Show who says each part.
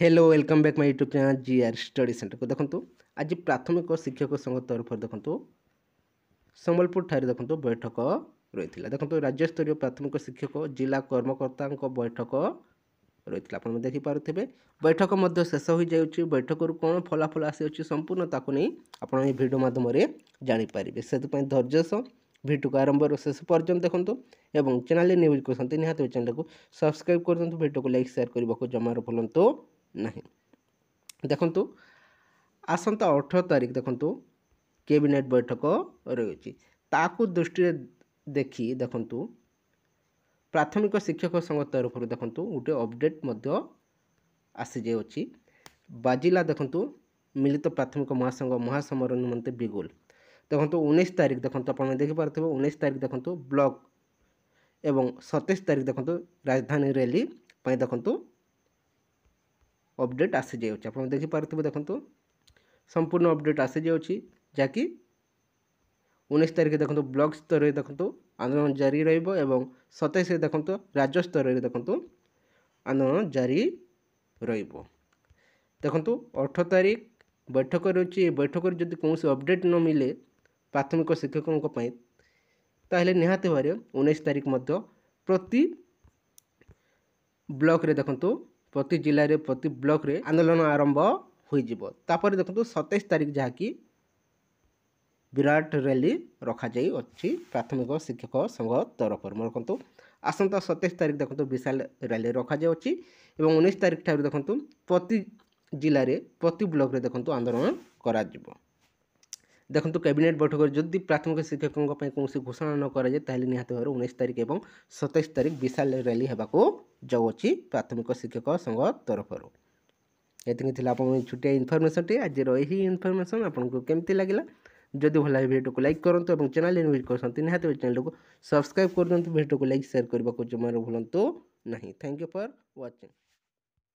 Speaker 1: hello welcome back my YouTube channel G R study centre को देखो आज प्राथमिक शिक्षक संघ तरफ देखो सम्बलपुर देखो बैठक रही है देखो राज्यस्तर प्राथमिक शिक्षक जिला कर्मकर्ता बैठक रही है आप देख पारे बैठक शेष हो जा बैठक रू कौन फलाफल आसी संपूर्ण ताक नहीं आपड़ो मध्यम जापर से धर्ज सह भिड को आरंभ शेष पर्यटन देखो और चैनल न्यूज करते निहत चेल सब्सक्राइब कर दिखाँ लाइक सेयार करने को जमार भूलो ନାହିଁ ଦେଖନ୍ତୁ ଆସନ୍ତା ଅଠର ତାରିଖ ଦେଖନ୍ତୁ କ୍ୟାବିନେଟ୍ ବୈଠକ ରହିଅଛି ତାକୁ ଦୃଷ୍ଟିରେ ଦେଖି ଦେଖନ୍ତୁ ପ୍ରାଥମିକ ଶିକ୍ଷକ ସଂଘ ତରଫରୁ ଦେଖନ୍ତୁ ଗୋଟିଏ ଅପଡ଼େଟ୍ ମଧ୍ୟ ଆସିଯାଉଛି ବାଜିଲା ଦେଖନ୍ତୁ ମିଳିତ ପ୍ରାଥମିକ ମହାସଂଘ ମହାସମର ନିମନ୍ତେ ବିଗୁଲ ଦେଖନ୍ତୁ ଉଣେଇଶ ତାରିଖ ଦେଖନ୍ତୁ ଆପଣ ଦେଖିପାରୁଥିବେ ଉଣେଇଶ ତାରିଖ ଦେଖନ୍ତୁ ବ୍ଲକ୍ ଏବଂ ସତେଇଶ ତାରିଖ ଦେଖନ୍ତୁ ରାଜଧାନୀ ର୍ୟାଲି ପାଇଁ ଦେଖନ୍ତୁ ଅପଡ଼େଟ୍ ଆସିଯାଉଛି ଆପଣ ଦେଖିପାରୁଥିବେ ଦେଖନ୍ତୁ ସମ୍ପୂର୍ଣ୍ଣ ଅପଡ଼େଟ୍ ଆସିଯାଉଛି ଯାହାକି ଉଣେଇଶ ତାରିଖ ଦେଖନ୍ତୁ ବ୍ଲକ୍ ସ୍ତରରେ ଦେଖନ୍ତୁ ଆନ୍ଦୋଳନ ଜାରି ରହିବ ଏବଂ ସତେଇଶରେ ଦେଖନ୍ତୁ ରାଜ୍ୟ ସ୍ତରରେ ଦେଖନ୍ତୁ ଆନ୍ଦୋଳନ ଜାରି ରହିବ ଦେଖନ୍ତୁ ଅଠର ତାରିଖ ବୈଠକ ରହିଛି ଏ ବୈଠକରେ ଯଦି କୌଣସି ଅପଡ଼େଟ୍ ନ ମିଳେ ପ୍ରାଥମିକ ଶିକ୍ଷକଙ୍କ ପାଇଁ ତାହେଲେ ନିହାତି ଭାବରେ ଉଣେଇଶ ତାରିଖ ମଧ୍ୟ ପ୍ରତି ବ୍ଲକ୍ରେ ଦେଖନ୍ତୁ ପ୍ରତି ଜିଲ୍ଲାରେ ପ୍ରତି ବ୍ଲକ୍ରେ ଆନ୍ଦୋଳନ ଆରମ୍ଭ ହୋଇଯିବ ତାପରେ ଦେଖନ୍ତୁ ସତେଇଶ ତାରିଖ ଯାହାକି ବିରାଟ ରାଲି ରଖାଯାଇଅଛି ପ୍ରାଥମିକ ଶିକ୍ଷକ ସଂଘ ତରଫରୁ ମୁଁ ରଖନ୍ତୁ ଆସନ୍ତା ସତେଇଶ ତାରିଖ ଦେଖନ୍ତୁ ବିଶାଳ ରାଲି ରଖାଯାଉଛି ଏବଂ ଉଣେଇଶ ତାରିଖ ଠାରୁ ଦେଖନ୍ତୁ ପ୍ରତି ଜିଲ୍ଲାରେ ପ୍ରତି ବ୍ଲକ୍ରେ ଦେଖନ୍ତୁ ଆନ୍ଦୋଳନ କରାଯିବ देखो कैबिनेट बैठक जदि प्राथमिक शिक्षकों पर कौन से घोषणा न कराए तो निहत भाव उन्नीस तारीख और सतैश तारीख विशाल रैली होगा जाऊँगी प्राथमिक शिक्षक संघ तरफ ये आप छोटिया इनफर्मेसन टी आज यही इनफर्मेसन आपको कमी लगे जदि भल भिडियो को लाइक करूँ और चैनल इनभेट करते निहत चैनल को सब्सक्राइब कर दिखाँ भिडियो को लाइक सेयर करने को जमार भूलु ना थैंक यू फर व्वाचिंग